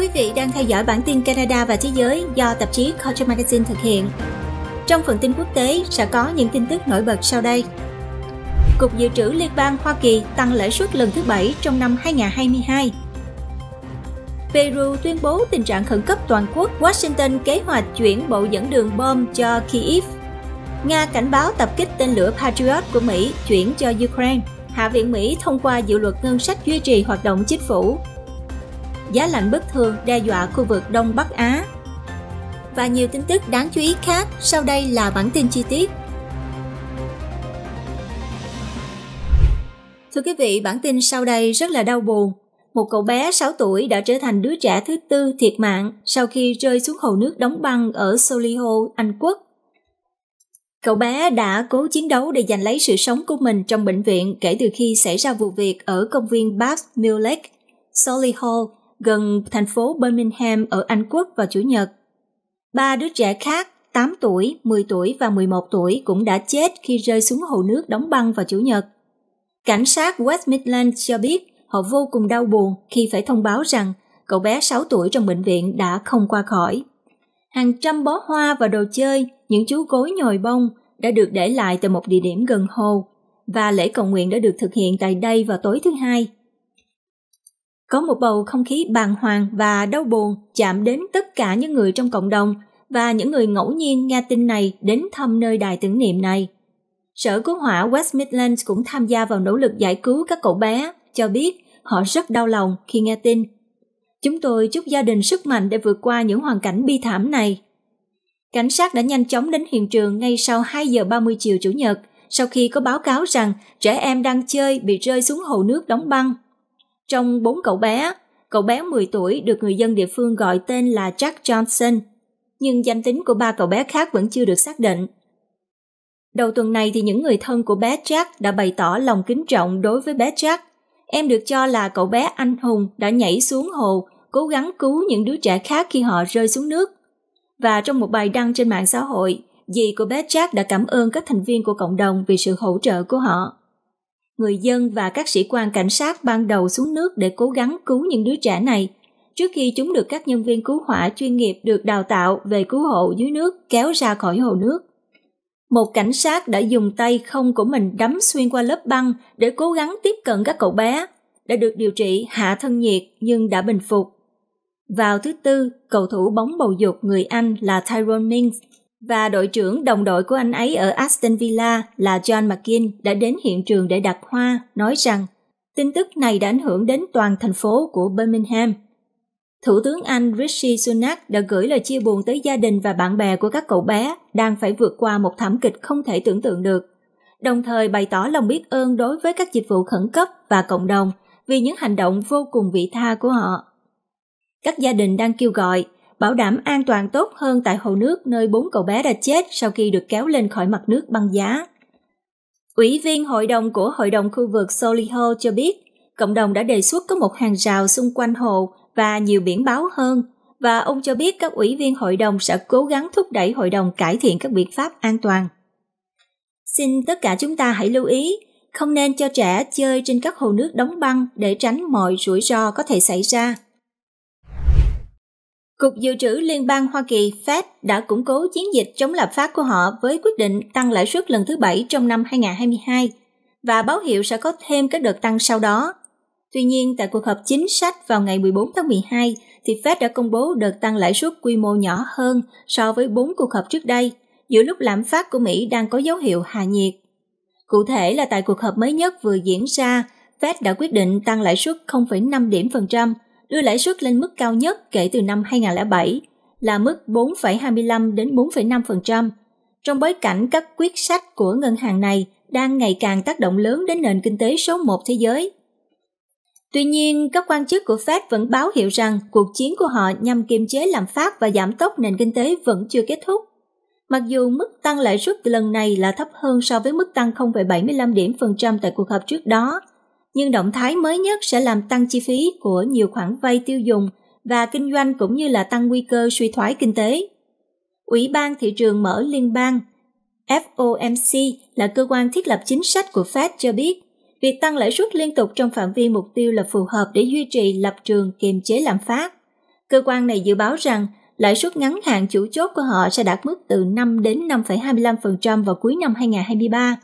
quý vị đang theo dõi bản tin Canada và Thế giới do tạp chí Culture Magazine thực hiện. Trong phần tin quốc tế sẽ có những tin tức nổi bật sau đây. Cục Dự trữ Liên bang Hoa Kỳ tăng lãi suất lần thứ bảy trong năm 2022. Peru tuyên bố tình trạng khẩn cấp toàn quốc Washington kế hoạch chuyển bộ dẫn đường bom cho Kyiv. Nga cảnh báo tập kích tên lửa Patriot của Mỹ chuyển cho Ukraine. Hạ viện Mỹ thông qua dự luật ngân sách duy trì hoạt động chính phủ giá lạnh bất thường đe dọa khu vực Đông Bắc Á. Và nhiều tin tức đáng chú ý khác, sau đây là bản tin chi tiết. Thưa quý vị, bản tin sau đây rất là đau buồn. Một cậu bé 6 tuổi đã trở thành đứa trẻ thứ tư thiệt mạng sau khi rơi xuống hồ nước đóng băng ở Solihull, Anh Quốc. Cậu bé đã cố chiến đấu để giành lấy sự sống của mình trong bệnh viện kể từ khi xảy ra vụ việc ở công viên Bath Mill Lake, Solihull, gần thành phố Birmingham ở Anh Quốc vào Chủ nhật. Ba đứa trẻ khác 8 tuổi, 10 tuổi và 11 tuổi cũng đã chết khi rơi xuống hồ nước đóng băng vào Chủ nhật. Cảnh sát West Midlands cho biết họ vô cùng đau buồn khi phải thông báo rằng cậu bé 6 tuổi trong bệnh viện đã không qua khỏi. Hàng trăm bó hoa và đồ chơi, những chú gối nhồi bông đã được để lại từ một địa điểm gần hồ và lễ cầu nguyện đã được thực hiện tại đây vào tối thứ hai. Có một bầu không khí bàng hoàng và đau buồn chạm đến tất cả những người trong cộng đồng và những người ngẫu nhiên nghe tin này đến thăm nơi đài tưởng niệm này. Sở cứu hỏa West Midlands cũng tham gia vào nỗ lực giải cứu các cậu bé, cho biết họ rất đau lòng khi nghe tin. Chúng tôi chúc gia đình sức mạnh để vượt qua những hoàn cảnh bi thảm này. Cảnh sát đã nhanh chóng đến hiện trường ngay sau 2 giờ 30 chiều Chủ nhật, sau khi có báo cáo rằng trẻ em đang chơi bị rơi xuống hồ nước đóng băng trong bốn cậu bé, cậu bé 10 tuổi được người dân địa phương gọi tên là Jack Johnson, nhưng danh tính của ba cậu bé khác vẫn chưa được xác định. Đầu tuần này thì những người thân của bé Jack đã bày tỏ lòng kính trọng đối với bé Jack. Em được cho là cậu bé anh hùng đã nhảy xuống hồ, cố gắng cứu những đứa trẻ khác khi họ rơi xuống nước. Và trong một bài đăng trên mạng xã hội, dì của bé Jack đã cảm ơn các thành viên của cộng đồng vì sự hỗ trợ của họ người dân và các sĩ quan cảnh sát ban đầu xuống nước để cố gắng cứu những đứa trẻ này, trước khi chúng được các nhân viên cứu hỏa chuyên nghiệp được đào tạo về cứu hộ dưới nước kéo ra khỏi hồ nước. Một cảnh sát đã dùng tay không của mình đấm xuyên qua lớp băng để cố gắng tiếp cận các cậu bé, đã được điều trị hạ thân nhiệt nhưng đã bình phục. Vào thứ tư, cầu thủ bóng bầu dục người Anh là Tyrone Mings và đội trưởng đồng đội của anh ấy ở Aston Villa là John McGinn đã đến hiện trường để đặt hoa, nói rằng tin tức này đã ảnh hưởng đến toàn thành phố của Birmingham. Thủ tướng Anh Rishi Sunak đã gửi lời chia buồn tới gia đình và bạn bè của các cậu bé đang phải vượt qua một thảm kịch không thể tưởng tượng được, đồng thời bày tỏ lòng biết ơn đối với các dịch vụ khẩn cấp và cộng đồng vì những hành động vô cùng vị tha của họ. Các gia đình đang kêu gọi bảo đảm an toàn tốt hơn tại hồ nước nơi bốn cậu bé đã chết sau khi được kéo lên khỏi mặt nước băng giá. Ủy viên hội đồng của hội đồng khu vực Solihull cho biết, cộng đồng đã đề xuất có một hàng rào xung quanh hồ và nhiều biển báo hơn, và ông cho biết các ủy viên hội đồng sẽ cố gắng thúc đẩy hội đồng cải thiện các biện pháp an toàn. Xin tất cả chúng ta hãy lưu ý, không nên cho trẻ chơi trên các hồ nước đóng băng để tránh mọi rủi ro có thể xảy ra. Cục Dự trữ Liên bang Hoa Kỳ Fed đã củng cố chiến dịch chống lạm phát của họ với quyết định tăng lãi suất lần thứ bảy trong năm 2022 và báo hiệu sẽ có thêm các đợt tăng sau đó. Tuy nhiên, tại cuộc họp chính sách vào ngày 14 tháng 12, thì Fed đã công bố đợt tăng lãi suất quy mô nhỏ hơn so với 4 cuộc họp trước đây, giữa lúc lạm phát của Mỹ đang có dấu hiệu hạ nhiệt. Cụ thể là tại cuộc họp mới nhất vừa diễn ra, Fed đã quyết định tăng lãi suất 0,5 điểm phần trăm – đưa lãi suất lên mức cao nhất kể từ năm 2007 là mức 4,25 đến 4,5%, trong bối cảnh các quyết sách của ngân hàng này đang ngày càng tác động lớn đến nền kinh tế số 1 thế giới. Tuy nhiên, các quan chức của Fed vẫn báo hiệu rằng cuộc chiến của họ nhằm kiềm chế lạm phát và giảm tốc nền kinh tế vẫn chưa kết thúc. Mặc dù mức tăng lãi suất lần này là thấp hơn so với mức tăng 0,75 điểm phần trăm tại cuộc họp trước đó, nhưng động thái mới nhất sẽ làm tăng chi phí của nhiều khoản vay tiêu dùng và kinh doanh cũng như là tăng nguy cơ suy thoái kinh tế. Ủy ban thị trường mở liên bang FOMC là cơ quan thiết lập chính sách của Fed cho biết, việc tăng lãi suất liên tục trong phạm vi mục tiêu là phù hợp để duy trì lập trường kiềm chế lạm phát. Cơ quan này dự báo rằng lãi suất ngắn hạn chủ chốt của họ sẽ đạt mức từ 5 đến 5,25% vào cuối năm 2023.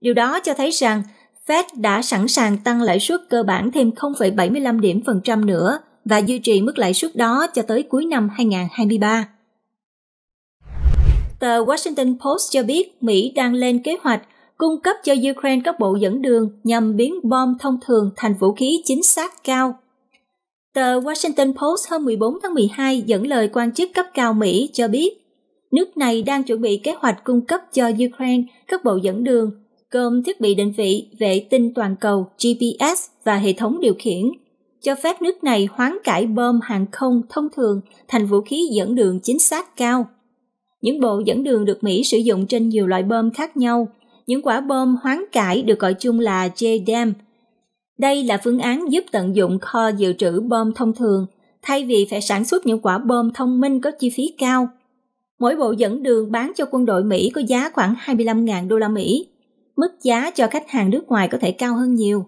Điều đó cho thấy rằng Fed đã sẵn sàng tăng lãi suất cơ bản thêm 0,75 điểm phần trăm nữa và duy trì mức lãi suất đó cho tới cuối năm 2023. Tờ Washington Post cho biết Mỹ đang lên kế hoạch cung cấp cho Ukraine các bộ dẫn đường nhằm biến bom thông thường thành vũ khí chính xác cao. Tờ Washington Post hôm 14 tháng 12 dẫn lời quan chức cấp cao Mỹ cho biết, nước này đang chuẩn bị kế hoạch cung cấp cho Ukraine các bộ dẫn đường gồm thiết bị định vị vệ tinh toàn cầu GPS và hệ thống điều khiển, cho phép nước này hoán cải bom hàng không thông thường thành vũ khí dẫn đường chính xác cao. Những bộ dẫn đường được Mỹ sử dụng trên nhiều loại bom khác nhau. Những quả bom hoán cải được gọi chung là JDAM. Đây là phương án giúp tận dụng kho dự trữ bom thông thường, thay vì phải sản xuất những quả bom thông minh có chi phí cao mỗi bộ dẫn đường bán cho quân đội Mỹ có giá khoảng 25.000 đô la Mỹ mức giá cho khách hàng nước ngoài có thể cao hơn nhiều.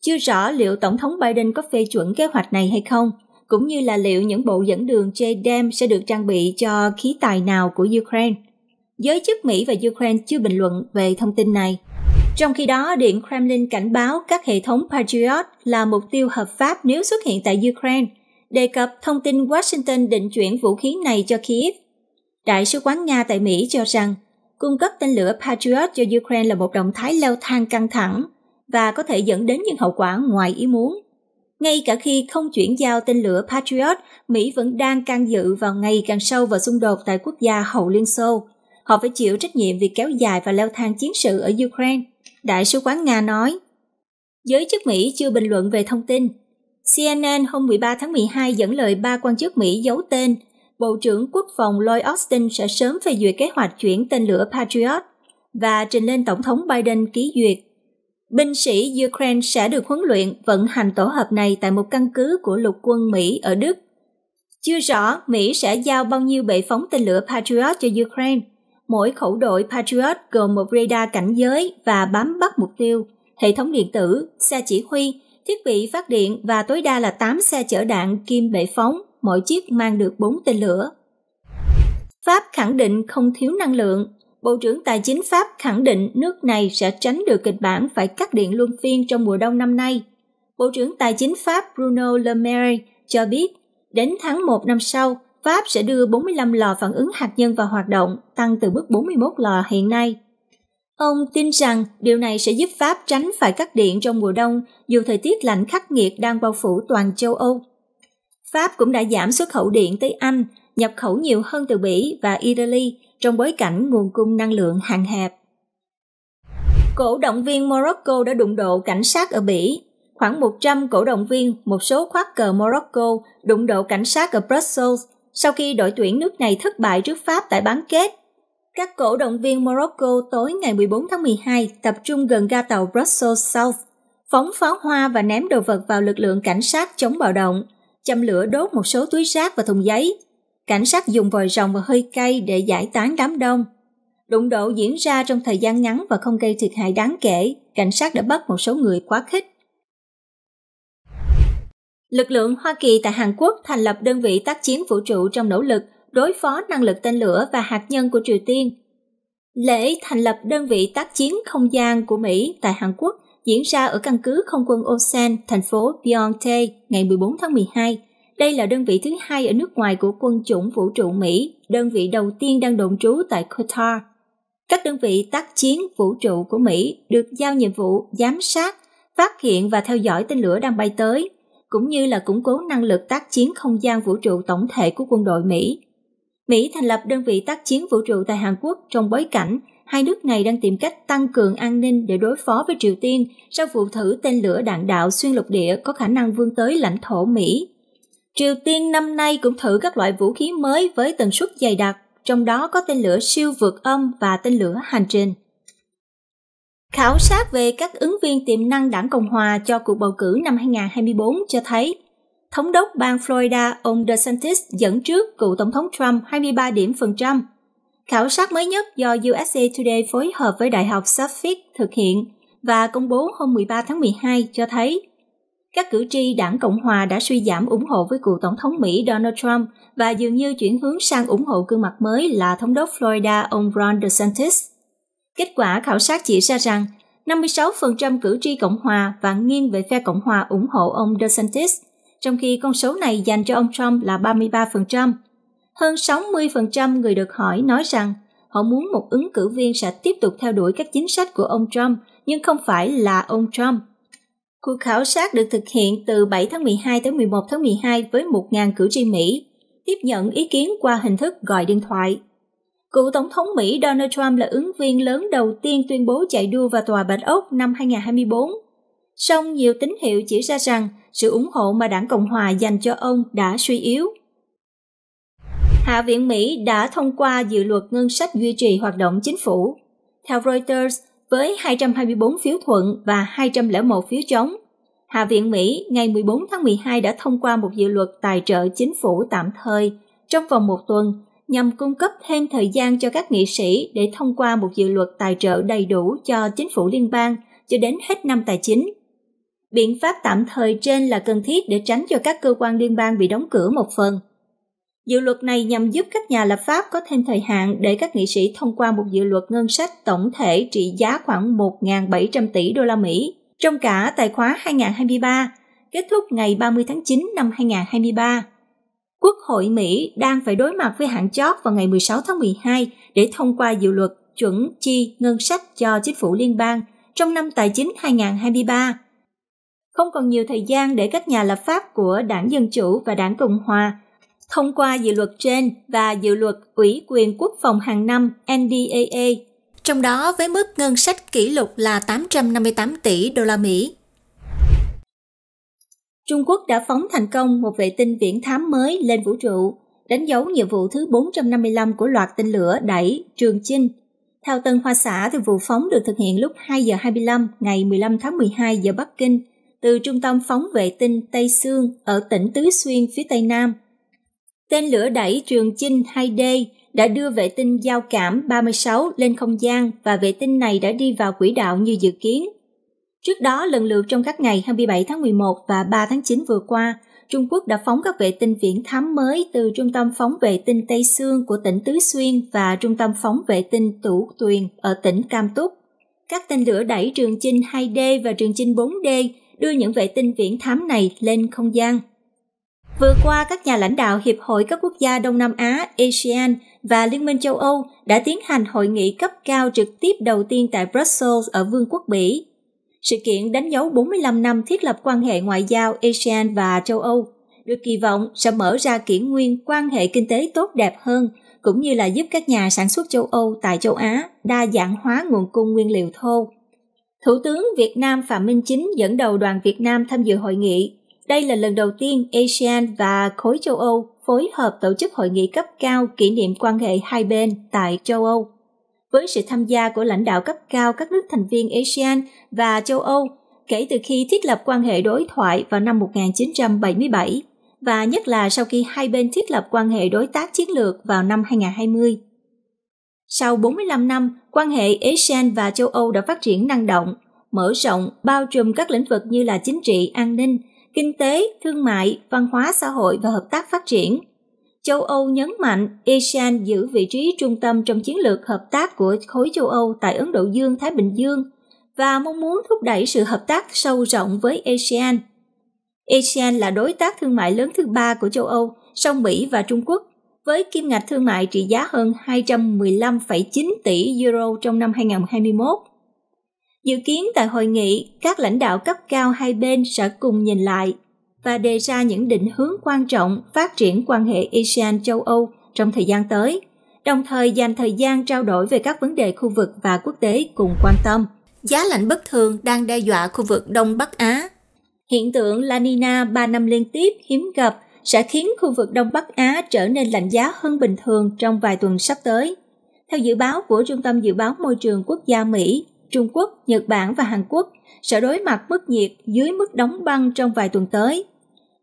Chưa rõ liệu Tổng thống Biden có phê chuẩn kế hoạch này hay không, cũng như là liệu những bộ dẫn đường JDAM sẽ được trang bị cho khí tài nào của Ukraine. Giới chức Mỹ và Ukraine chưa bình luận về thông tin này. Trong khi đó, Điện Kremlin cảnh báo các hệ thống Patriot là mục tiêu hợp pháp nếu xuất hiện tại Ukraine, đề cập thông tin Washington định chuyển vũ khí này cho Kiev. Đại sứ quán Nga tại Mỹ cho rằng cung cấp tên lửa Patriot cho Ukraine là một động thái leo thang căng thẳng và có thể dẫn đến những hậu quả ngoài ý muốn. Ngay cả khi không chuyển giao tên lửa Patriot, Mỹ vẫn đang can dự vào ngày càng sâu vào xung đột tại quốc gia hậu Liên Xô. Họ phải chịu trách nhiệm vì kéo dài và leo thang chiến sự ở Ukraine, Đại sứ quán Nga nói. Giới chức Mỹ chưa bình luận về thông tin. CNN hôm 13 tháng 12 dẫn lời ba quan chức Mỹ giấu tên Bộ trưởng Quốc phòng Lloyd Austin sẽ sớm phê duyệt kế hoạch chuyển tên lửa Patriot và trình lên Tổng thống Biden ký duyệt. Binh sĩ Ukraine sẽ được huấn luyện vận hành tổ hợp này tại một căn cứ của lục quân Mỹ ở Đức. Chưa rõ Mỹ sẽ giao bao nhiêu bệ phóng tên lửa Patriot cho Ukraine. Mỗi khẩu đội Patriot gồm một radar cảnh giới và bám bắt mục tiêu, hệ thống điện tử, xe chỉ huy, thiết bị phát điện và tối đa là 8 xe chở đạn kim bệ phóng mỗi chiếc mang được 4 tên lửa. Pháp khẳng định không thiếu năng lượng. Bộ trưởng Tài chính Pháp khẳng định nước này sẽ tránh được kịch bản phải cắt điện luân phiên trong mùa đông năm nay. Bộ trưởng Tài chính Pháp Bruno Le Maire cho biết, đến tháng 1 năm sau, Pháp sẽ đưa 45 lò phản ứng hạt nhân vào hoạt động, tăng từ mức 41 lò hiện nay. Ông tin rằng điều này sẽ giúp Pháp tránh phải cắt điện trong mùa đông, dù thời tiết lạnh khắc nghiệt đang bao phủ toàn châu Âu. Pháp cũng đã giảm xuất khẩu điện tới Anh, nhập khẩu nhiều hơn từ Bỉ và Italy trong bối cảnh nguồn cung năng lượng hạn hẹp. Cổ động viên Morocco đã đụng độ cảnh sát ở Bỉ. Khoảng 100 cổ động viên, một số khoác cờ Morocco đụng độ cảnh sát ở Brussels sau khi đội tuyển nước này thất bại trước Pháp tại bán kết. Các cổ động viên Morocco tối ngày 14 tháng 12 tập trung gần ga tàu Brussels South, phóng pháo hoa và ném đồ vật vào lực lượng cảnh sát chống bạo động – châm lửa đốt một số túi rác và thùng giấy. Cảnh sát dùng vòi rồng và hơi cay để giải tán đám đông. Đụng độ diễn ra trong thời gian ngắn và không gây thiệt hại đáng kể, cảnh sát đã bắt một số người quá khích. Lực lượng Hoa Kỳ tại Hàn Quốc thành lập đơn vị tác chiến vũ trụ trong nỗ lực đối phó năng lực tên lửa và hạt nhân của Triều Tiên. Lễ thành lập đơn vị tác chiến không gian của Mỹ tại Hàn Quốc diễn ra ở căn cứ không quân Osan, thành phố Pyeongtae ngày 14 tháng 12. Đây là đơn vị thứ hai ở nước ngoài của quân chủng vũ trụ Mỹ, đơn vị đầu tiên đang đồn trú tại Qatar. Các đơn vị tác chiến vũ trụ của Mỹ được giao nhiệm vụ giám sát, phát hiện và theo dõi tên lửa đang bay tới, cũng như là củng cố năng lực tác chiến không gian vũ trụ tổng thể của quân đội Mỹ. Mỹ thành lập đơn vị tác chiến vũ trụ tại Hàn Quốc trong bối cảnh hai nước này đang tìm cách tăng cường an ninh để đối phó với Triều Tiên sau vụ thử tên lửa đạn đạo xuyên lục địa có khả năng vươn tới lãnh thổ Mỹ. Triều Tiên năm nay cũng thử các loại vũ khí mới với tần suất dày đặc, trong đó có tên lửa siêu vượt âm và tên lửa hành trình. Khảo sát về các ứng viên tiềm năng đảng Cộng Hòa cho cuộc bầu cử năm 2024 cho thấy Thống đốc bang Florida ông DeSantis dẫn trước cựu Tổng thống Trump 23 điểm phần trăm Khảo sát mới nhất do USA Today phối hợp với Đại học Suffolk thực hiện và công bố hôm 13 tháng 12 cho thấy các cử tri đảng Cộng hòa đã suy giảm ủng hộ với cựu tổng thống Mỹ Donald Trump và dường như chuyển hướng sang ủng hộ gương mặt mới là thống đốc Florida ông Ron DeSantis. Kết quả khảo sát chỉ ra rằng 56% cử tri Cộng hòa và nghiêng về phe Cộng hòa ủng hộ ông DeSantis, trong khi con số này dành cho ông Trump là 33% hơn 60% người được hỏi nói rằng họ muốn một ứng cử viên sẽ tiếp tục theo đuổi các chính sách của ông Trump, nhưng không phải là ông Trump. Cuộc khảo sát được thực hiện từ 7 tháng 12 tới 11 tháng 12 với 1.000 cử tri Mỹ, tiếp nhận ý kiến qua hình thức gọi điện thoại. Cựu Tổng thống Mỹ Donald Trump là ứng viên lớn đầu tiên tuyên bố chạy đua vào Tòa Bạch Ốc năm 2024. Song nhiều tín hiệu chỉ ra rằng sự ủng hộ mà đảng Cộng Hòa dành cho ông đã suy yếu. Hạ viện Mỹ đã thông qua dự luật ngân sách duy trì hoạt động chính phủ. Theo Reuters, với 224 phiếu thuận và 201 phiếu chống, Hạ viện Mỹ ngày 14 tháng 12 đã thông qua một dự luật tài trợ chính phủ tạm thời trong vòng một tuần nhằm cung cấp thêm thời gian cho các nghị sĩ để thông qua một dự luật tài trợ đầy đủ cho chính phủ liên bang cho đến hết năm tài chính. Biện pháp tạm thời trên là cần thiết để tránh cho các cơ quan liên bang bị đóng cửa một phần – Dự luật này nhằm giúp các nhà lập pháp có thêm thời hạn để các nghị sĩ thông qua một dự luật ngân sách tổng thể trị giá khoảng 1.700 tỷ đô la Mỹ trong cả tài khóa 2023, kết thúc ngày 30 tháng 9 năm 2023. Quốc hội Mỹ đang phải đối mặt với hạn chót vào ngày 16 tháng 12 để thông qua dự luật chuẩn chi ngân sách cho chính phủ liên bang trong năm tài chính 2023. Không còn nhiều thời gian để các nhà lập pháp của đảng Dân Chủ và đảng Cộng Hòa thông qua dự luật trên và dự luật Ủy quyền quốc phòng hàng năm NDAA, trong đó với mức ngân sách kỷ lục là 858 tỷ đô la Mỹ. Trung Quốc đã phóng thành công một vệ tinh viễn thám mới lên vũ trụ, đánh dấu nhiệm vụ thứ 455 của loạt tên lửa đẩy Trường Chinh. Theo Tân Hoa Xã, thì vụ phóng được thực hiện lúc 2 giờ 25 ngày 15 tháng 12 giờ Bắc Kinh từ trung tâm phóng vệ tinh Tây Sương ở tỉnh Tứ Xuyên phía Tây Nam – Tên lửa đẩy Trường Chinh 2D đã đưa vệ tinh giao cảm 36 lên không gian và vệ tinh này đã đi vào quỹ đạo như dự kiến. Trước đó, lần lượt trong các ngày 27 tháng 11 và 3 tháng 9 vừa qua, Trung Quốc đã phóng các vệ tinh viễn thám mới từ Trung tâm phóng vệ tinh Tây Sương của tỉnh Tứ Xuyên và Trung tâm phóng vệ tinh Tủ Tuyền ở tỉnh Cam Túc. Các tên lửa đẩy Trường Chinh 2D và Trường Chinh 4D đưa những vệ tinh viễn thám này lên không gian. Vừa qua, các nhà lãnh đạo Hiệp hội các quốc gia Đông Nam Á, ASEAN và Liên minh châu Âu đã tiến hành hội nghị cấp cao trực tiếp đầu tiên tại Brussels ở Vương quốc Bỉ. Sự kiện đánh dấu 45 năm thiết lập quan hệ ngoại giao ASEAN và châu Âu, được kỳ vọng sẽ mở ra kỷ nguyên quan hệ kinh tế tốt đẹp hơn, cũng như là giúp các nhà sản xuất châu Âu tại châu Á đa dạng hóa nguồn cung nguyên liệu thô. Thủ tướng Việt Nam Phạm Minh Chính dẫn đầu đoàn Việt Nam tham dự hội nghị đây là lần đầu tiên ASEAN và khối châu Âu phối hợp tổ chức hội nghị cấp cao kỷ niệm quan hệ hai bên tại châu Âu. Với sự tham gia của lãnh đạo cấp cao các nước thành viên ASEAN và châu Âu kể từ khi thiết lập quan hệ đối thoại vào năm 1977 và nhất là sau khi hai bên thiết lập quan hệ đối tác chiến lược vào năm 2020. Sau 45 năm, quan hệ ASEAN và châu Âu đã phát triển năng động, mở rộng, bao trùm các lĩnh vực như là chính trị, an ninh, kinh tế, thương mại, văn hóa xã hội và hợp tác phát triển. Châu Âu nhấn mạnh ASEAN giữ vị trí trung tâm trong chiến lược hợp tác của khối châu Âu tại Ấn Độ Dương, Thái Bình Dương và mong muốn thúc đẩy sự hợp tác sâu rộng với ASEAN. ASEAN là đối tác thương mại lớn thứ ba của châu Âu, sau Mỹ và Trung Quốc, với kim ngạch thương mại trị giá hơn 215,9 tỷ euro trong năm 2021. Dự kiến tại hội nghị, các lãnh đạo cấp cao hai bên sẽ cùng nhìn lại và đề ra những định hướng quan trọng phát triển quan hệ ASEAN châu Âu trong thời gian tới, đồng thời dành thời gian trao đổi về các vấn đề khu vực và quốc tế cùng quan tâm. Giá lạnh bất thường đang đe dọa khu vực Đông Bắc Á. Hiện tượng La Nina ba năm liên tiếp hiếm gặp sẽ khiến khu vực Đông Bắc Á trở nên lạnh giá hơn bình thường trong vài tuần sắp tới. Theo dự báo của Trung tâm Dự báo Môi trường Quốc gia Mỹ, Trung Quốc, Nhật Bản và Hàn Quốc sẽ đối mặt mức nhiệt dưới mức đóng băng trong vài tuần tới.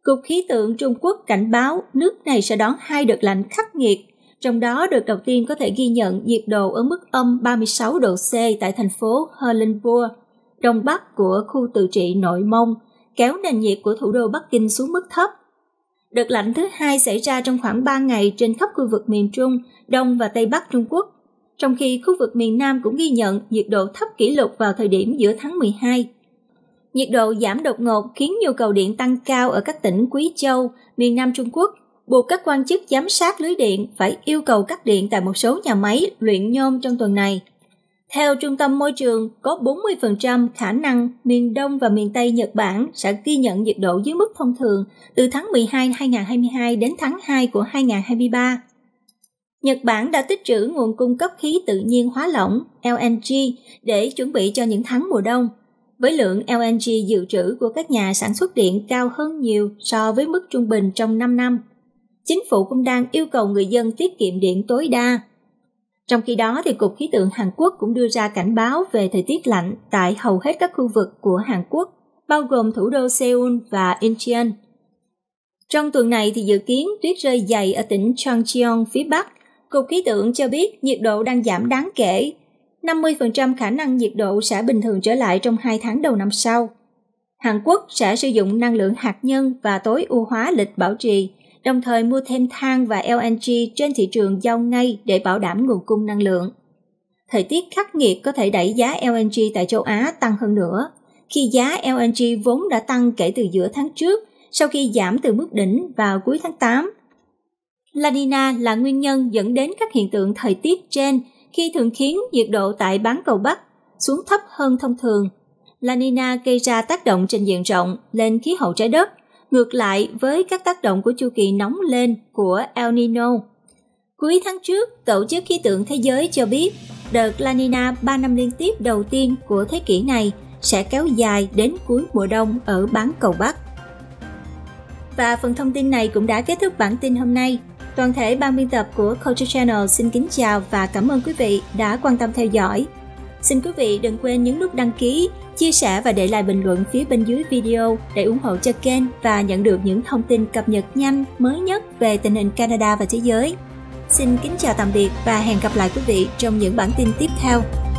Cục khí tượng Trung Quốc cảnh báo nước này sẽ đón hai đợt lạnh khắc nghiệt, trong đó đợt đầu tiên có thể ghi nhận nhiệt độ ở mức âm 36 độ C tại thành phố Helenburg, đông bắc của khu tự trị Nội Mông, kéo nền nhiệt của thủ đô Bắc Kinh xuống mức thấp. Đợt lạnh thứ hai xảy ra trong khoảng 3 ngày trên khắp khu vực miền Trung, Đông và Tây Bắc Trung Quốc trong khi khu vực miền Nam cũng ghi nhận nhiệt độ thấp kỷ lục vào thời điểm giữa tháng 12. Nhiệt độ giảm đột ngột khiến nhu cầu điện tăng cao ở các tỉnh Quý Châu, miền Nam Trung Quốc, buộc các quan chức giám sát lưới điện phải yêu cầu cắt điện tại một số nhà máy luyện nhôm trong tuần này. Theo Trung tâm Môi trường, có 40% khả năng miền Đông và miền Tây Nhật Bản sẽ ghi nhận nhiệt độ dưới mức thông thường từ tháng 12 2022 đến tháng 2 của 2023. Nhật Bản đã tích trữ nguồn cung cấp khí tự nhiên hóa lỏng LNG để chuẩn bị cho những tháng mùa đông. Với lượng LNG dự trữ của các nhà sản xuất điện cao hơn nhiều so với mức trung bình trong 5 năm. Chính phủ cũng đang yêu cầu người dân tiết kiệm điện tối đa. Trong khi đó, thì Cục Khí tượng Hàn Quốc cũng đưa ra cảnh báo về thời tiết lạnh tại hầu hết các khu vực của Hàn Quốc, bao gồm thủ đô Seoul và Incheon. Trong tuần này thì dự kiến tuyết rơi dày ở tỉnh Changcheon phía Bắc Cục khí tượng cho biết nhiệt độ đang giảm đáng kể, 50% khả năng nhiệt độ sẽ bình thường trở lại trong 2 tháng đầu năm sau. Hàn Quốc sẽ sử dụng năng lượng hạt nhân và tối ưu hóa lịch bảo trì, đồng thời mua thêm than và LNG trên thị trường giao ngay để bảo đảm nguồn cung năng lượng. Thời tiết khắc nghiệt có thể đẩy giá LNG tại châu Á tăng hơn nữa, khi giá LNG vốn đã tăng kể từ giữa tháng trước, sau khi giảm từ mức đỉnh vào cuối tháng 8 La Nina là nguyên nhân dẫn đến các hiện tượng thời tiết trên khi thường khiến nhiệt độ tại bán cầu Bắc xuống thấp hơn thông thường. La Nina gây ra tác động trên diện rộng lên khí hậu trái đất, ngược lại với các tác động của chu kỳ nóng lên của El Nino. Cuối tháng trước, Tổ chức Khí tượng Thế giới cho biết đợt La Nina 3 năm liên tiếp đầu tiên của thế kỷ này sẽ kéo dài đến cuối mùa đông ở bán cầu Bắc. Và phần thông tin này cũng đã kết thúc bản tin hôm nay. Toàn thể ban biên tập của Culture Channel xin kính chào và cảm ơn quý vị đã quan tâm theo dõi. Xin quý vị đừng quên nhấn nút đăng ký, chia sẻ và để lại bình luận phía bên dưới video để ủng hộ cho kênh và nhận được những thông tin cập nhật nhanh mới nhất về tình hình Canada và thế giới. Xin kính chào tạm biệt và hẹn gặp lại quý vị trong những bản tin tiếp theo.